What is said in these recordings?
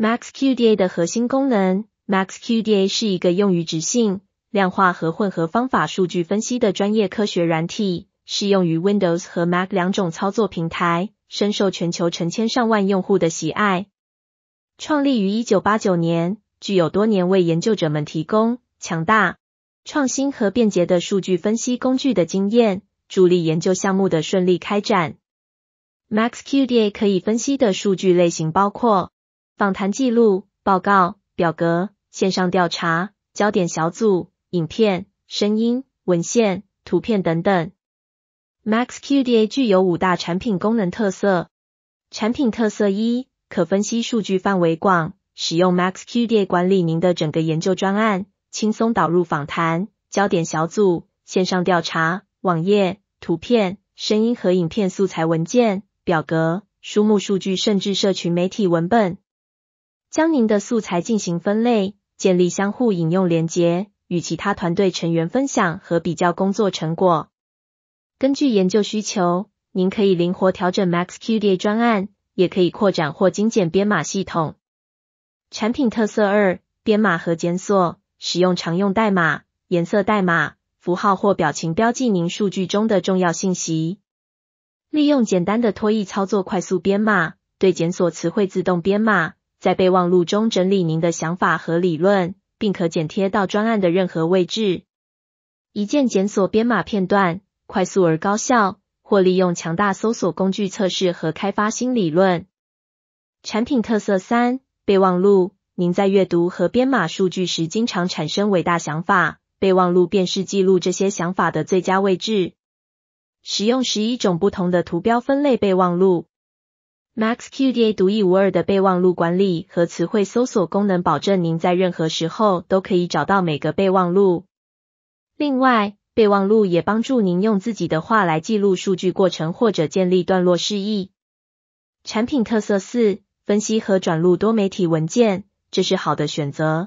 MaxQDA 的核心功能。MaxQDA 是一个用于执行量化和混合方法数据分析的专业科学软体，适用于 Windows 和 Mac 两种操作平台，深受全球成千上万用户的喜爱。创立于1989年，具有多年为研究者们提供强大、创新和便捷的数据分析工具的经验，助力研究项目的顺利开展。MaxQDA 可以分析的数据类型包括。访谈记录、报告、表格、线上调查、焦点小组、影片、声音、文献、图片等等。MaxQDA 具有五大产品功能特色。产品特色一：可分析数据范围广。使用 MaxQDA 管理您的整个研究专案，轻松导入访谈、焦点小组、线上调查、网页、图片、声音和影片素材文件、表格、书目数据，甚至社群媒体文本。将您的素材进行分类，建立相互引用连接，与其他团队成员分享和比较工作成果。根据研究需求，您可以灵活调整 MaxQDA 专案，也可以扩展或精简编码系统。产品特色二：编码和检索，使用常用代码、颜色代码、符号或表情标记您数据中的重要信息。利用简单的脱译操作快速编码，对检索词汇自动编码。在备忘录中整理您的想法和理论，并可剪贴到专案的任何位置。一键检索编码片段，快速而高效；或利用强大搜索工具测试和开发新理论。产品特色三：备忘录。您在阅读和编码数据时，经常产生伟大想法，备忘录便是记录这些想法的最佳位置。使用十一种不同的图标分类备忘录。MaxQDA 独一无二的备忘录管理和词汇搜索功能，保证您在任何时候都可以找到每个备忘录。另外，备忘录也帮助您用自己的话来记录数据过程或者建立段落示意。产品特色四：分析和转录多媒体文件，这是好的选择。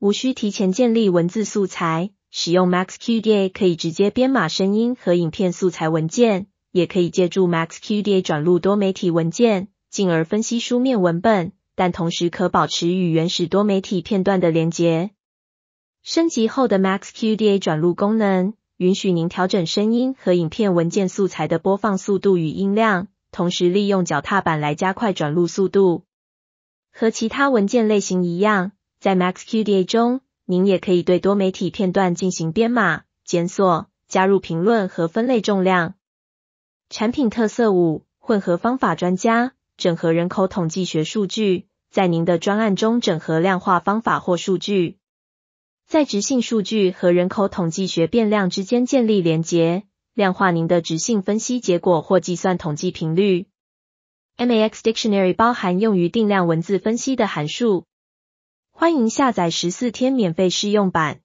无需提前建立文字素材，使用 MaxQDA 可以直接编码声音和影片素材文件。也可以借助 MaxQDA 转录多媒体文件，进而分析书面文本，但同时可保持与原始多媒体片段的连接。升级后的 MaxQDA 转录功能允许您调整声音和影片文件素材的播放速度与音量，同时利用脚踏板来加快转录速度。和其他文件类型一样，在 MaxQDA 中，您也可以对多媒体片段进行编码、检索、加入评论和分类重量。产品特色五：混合方法专家整合人口统计学数据，在您的专案中整合量化方法或数据，在直性数据和人口统计学变量之间建立连结，量化您的直性分析结果或计算统计频率。MAX Dictionary 包含用于定量文字分析的函数，欢迎下载十四天免费试用版。